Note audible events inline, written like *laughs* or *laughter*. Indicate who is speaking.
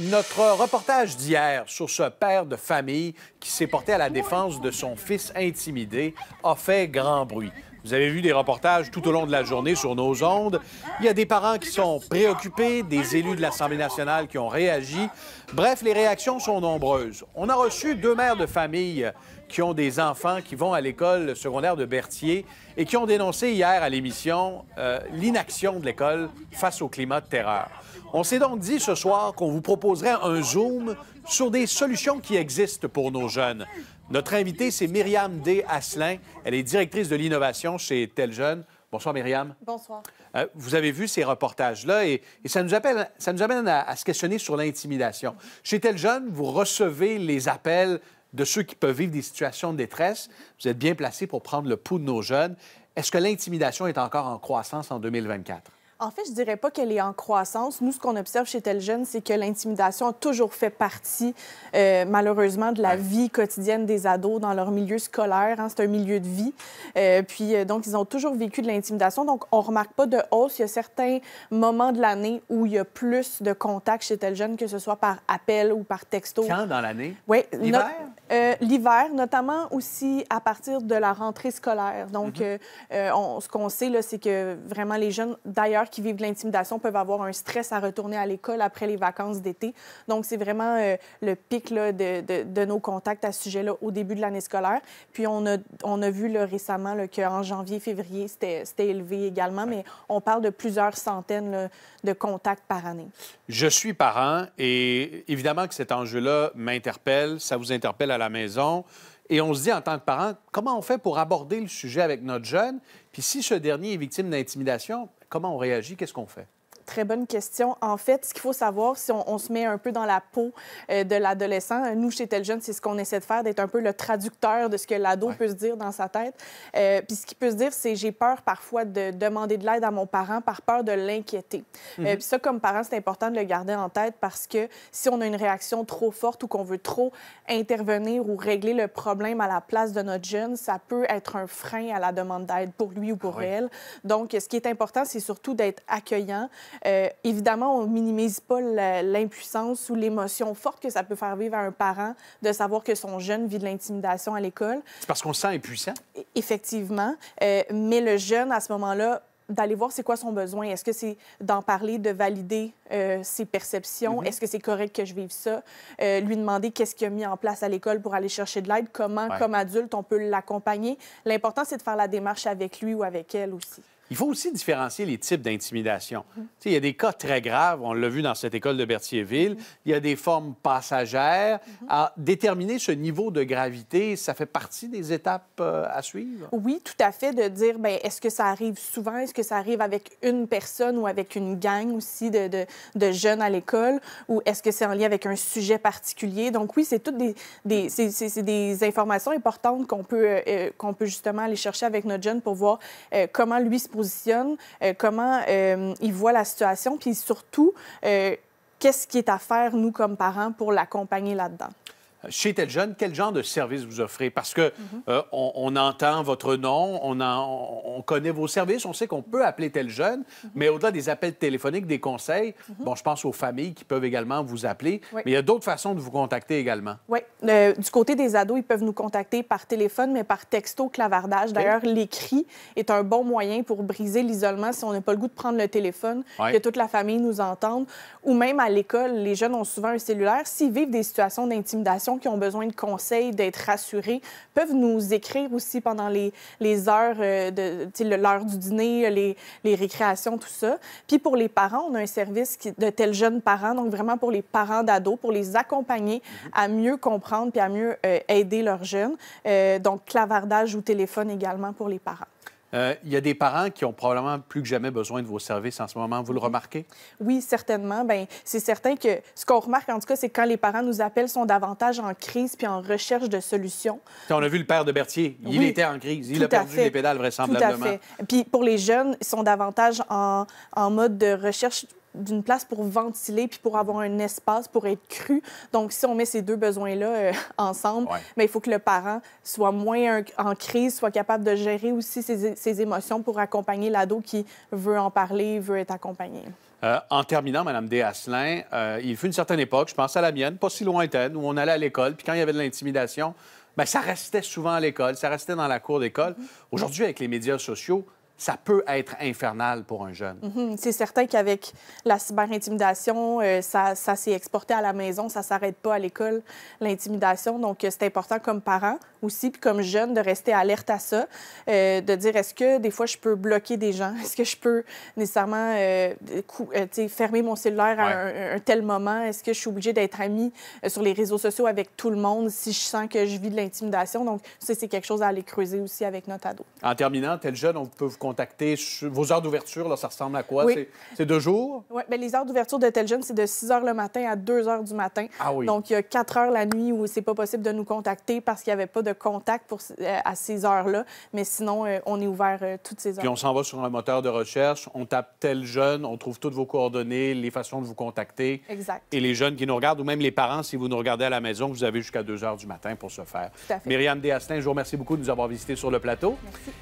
Speaker 1: Notre reportage d'hier sur ce père de famille qui s'est porté à la défense de son fils intimidé a fait grand bruit. Vous avez vu des reportages tout au long de la journée sur nos ondes. Il y a des parents qui sont préoccupés, des élus de l'Assemblée nationale qui ont réagi. Bref, les réactions sont nombreuses. On a reçu deux mères de famille qui ont des enfants qui vont à l'école secondaire de Berthier et qui ont dénoncé hier à l'émission euh, l'inaction de l'école face au climat de terreur. On s'est donc dit ce soir qu'on vous proposerait un zoom sur des solutions qui existent pour nos jeunes. Notre invitée, c'est Myriam D. Asselin. Elle est directrice de l'innovation chez Tel Jeune. Bonsoir, Myriam. Bonsoir. Euh, vous avez vu ces reportages-là et, ça, nous appelle, ça nous amène à, à se questionner sur l'intimidation. Chez Tel Jeune, vous recevez les appels de ceux qui peuvent vivre des situations de détresse. Vous êtes bien placé pour prendre le pouls de nos jeunes. Est-ce que l'intimidation est encore en croissance en 2024?
Speaker 2: En fait, je dirais pas qu'elle est en croissance. Nous, ce qu'on observe chez tel jeune, c'est que l'intimidation a toujours fait partie, euh, malheureusement, de la vie quotidienne des ados dans leur milieu scolaire. Hein. C'est un milieu de vie. Euh, puis, euh, donc, ils ont toujours vécu de l'intimidation. Donc, on remarque pas de hausse. Il y a certains moments de l'année où il y a plus de contacts chez tel jeune, que ce soit par appel ou par texto. Quand dans l'année? Oui. L'hiver? L'hiver, notamment aussi à partir de la rentrée scolaire. Donc, mm-hmm. ce qu'on sait, là, c'est que vraiment les jeunes, d'ailleurs, qui vivent de l'intimidation peuvent avoir un stress à retourner à l'école après les vacances d'été. Donc, c'est vraiment euh, le pic de, de, nos contacts à ce sujet-là au début de l'année scolaire. Puis, on a, on a vu récemment qu'en janvier, février, c'était élevé également, mais on parle de plusieurs centaines de contacts par année.
Speaker 1: Je suis parent et évidemment que cet enjeu-là m'interpelle, ça vous interpelle à la maison. Et on se dit en tant que parent, comment on fait pour aborder le sujet avec notre jeune? Puis si ce dernier est victime d'intimidation, Comment on réagit? Qu'est-ce qu'on fait?
Speaker 2: très bonne question. En fait, ce qu'il faut savoir, si on, se met un peu dans la peau euh, de l'adolescent, nous, chez Teljeune, c'est ce qu'on essaie de faire, d'être un peu le traducteur de ce que l'ado peut se dire dans sa tête. Euh, puis ce qu'il peut se dire, c'est j'ai peur parfois de demander de l'aide à mon parent par peur de l'inquiéter. Euh, mhm. puis ça, comme parent, c'est important de le garder en tête parce que si on a une réaction trop forte ou qu'on veut trop intervenir ou régler le problème à la place de notre jeune, ça peut être un frein à la demande d'aide pour lui ou pour ah elle. Donc, ce qui est important, c'est surtout d'être accueillant, euh, évidemment, on minimise pas l'impuissance ou l'émotion forte que ça peut faire vivre à un parent de savoir que son jeune vit de l'intimidation à l'école.
Speaker 1: C'est parce qu'on se sent impuissant? E,
Speaker 2: effectivement. Euh, mais le jeune, à ce moment-là, d'aller voir c'est quoi son besoin. Est-ce que c'est d'en parler, de valider euh, ses perceptions? Mm-hmm. Est-ce que c'est correct que je vive ça? lui demander qu'est-ce qu'il a mis en place à l'école pour aller chercher de l'aide. Comment, comme adulte, on peut l'accompagner? L'important, c'est de faire la démarche avec lui ou avec elle aussi.
Speaker 1: Il faut aussi différencier les types d'intimidation. Il y a des cas très graves, on l'a vu dans cette école de Berthierville, il y a des formes passagères. Mhm. Ah, déterminer ce niveau de gravité, ça fait partie des étapes euh, à suivre?
Speaker 2: Oui, tout à fait, de dire, ben est-ce que ça arrive souvent? Est-ce que ça arrive avec une personne ou avec une gang aussi de, jeunes à l'école? Ou est-ce que c'est en lien avec un sujet particulier? Donc oui, c'est toutes des, des, informations importantes qu'on peut, euh, euh, qu'on peut justement aller chercher avec notre jeune pour voir comment lui se euh, comment euh, ils voient la situation, puis surtout, euh, qu'est-ce qui est à faire, nous, comme parents, pour l'accompagner là-dedans?
Speaker 1: chez tel jeune, quel genre de service vous offrez? Parce que mhm. euh, on, entend votre nom, on, on, connaît vos services, on sait qu'on peut appeler tel jeune, mhm. mais au-delà des appels téléphoniques, des conseils, mhm. bon, je pense aux familles qui peuvent également vous appeler, mais il y a d'autres façons de vous contacter également.
Speaker 2: Oui. Euh, du côté des ados, ils peuvent nous contacter par téléphone, mais par texto clavardage. D'ailleurs, l'écrit est un bon moyen pour briser l'isolement si on n'a pas le goût de prendre le téléphone, que toute la famille nous entende. Ou même à l'école, les jeunes ont souvent un cellulaire. S'ils vivent des situations d'intimidation, qui ont besoin de conseils, d'être rassurés, peuvent nous écrire aussi pendant les, heures, euh, de, l'heure du dîner, les, récréations, tout ça. Puis pour les parents, on a un service de tels jeunes parents, donc vraiment pour les parents d'ados, pour les accompagner à mieux comprendre puis à mieux euh, aider leurs jeunes. Euh, donc clavardage ou téléphone également pour les parents.
Speaker 1: Euh, il y a des parents qui ont probablement plus que jamais besoin de vos services en ce moment. Vous le remarquez?
Speaker 2: Oui, certainement. Bien, c'est certain que ce qu'on remarque, en tout cas, c'est quand les parents nous appellent, sont davantage en crise puis en recherche de solutions.
Speaker 1: on a vu le père de Berthier. Il était en crise. Il a perdu les pédales, vraisemblablement. Tout fait.
Speaker 2: Puis pour les jeunes, ils sont davantage en mode de recherche d'une place pour ventiler puis pour avoir un espace pour être cru. Donc, si on met ces deux besoins-là euh, ensemble, mais il faut que le parent soit moins en crise, soit capable de gérer aussi ses, ses émotions pour accompagner l'ado qui veut en parler, veut être accompagné.
Speaker 1: Euh, en terminant, Mme Desasselin, euh, il fut une certaine époque, je pense à la mienne, pas si lointaine, où on allait à l'école, puis quand il y avait de l'intimidation, ben, ça restait souvent à l'école, ça restait dans la cour d'école. Mm-hmm. Aujourd'hui, avec les médias sociaux, ça peut être infernal pour un jeune.
Speaker 2: Mhm. C'est certain qu'avec la cyberintimidation, euh, ça, s'est exporté à la maison, ça ne s'arrête pas à l'école, l'intimidation. Donc, euh, c'est important comme parent aussi, comme jeune, de rester alerte à ça, euh, de dire est-ce que des fois je peux bloquer des gens, *laughs* est-ce que je peux nécessairement euh, euh, fermer mon cellulaire à un, tel moment, est-ce que je suis obligée d'être amie sur les réseaux sociaux avec tout le monde si je sens que je vis de l'intimidation. Donc ça, c'est quelque chose à aller creuser aussi avec notre ado.
Speaker 1: En terminant, tel jeune, on peut vous contacter. Vos heures d'ouverture, là, ça ressemble à quoi? C'est deux jours?
Speaker 2: Oui, ben, les heures d'ouverture de tel jeune, c'est de 6 h le matin à 2 h du matin. Ah Donc il y a 4 heures la nuit où c'est pas possible de nous contacter parce qu'il n'y avait pas de de contact pour, euh, à ces heures-là. Mais sinon, euh, on est ouvert euh, toutes ces heures. Puis on
Speaker 1: s'en va sur un moteur de recherche, on tape tel jeune, on trouve toutes vos coordonnées, les façons de vous contacter. Exact. Et les jeunes qui nous regardent, ou même les parents, si vous nous regardez à la maison, vous avez jusqu'à 2 heures du matin pour ce faire. Tout à fait. Myriam je vous remercie beaucoup de nous avoir visités sur le plateau. Merci.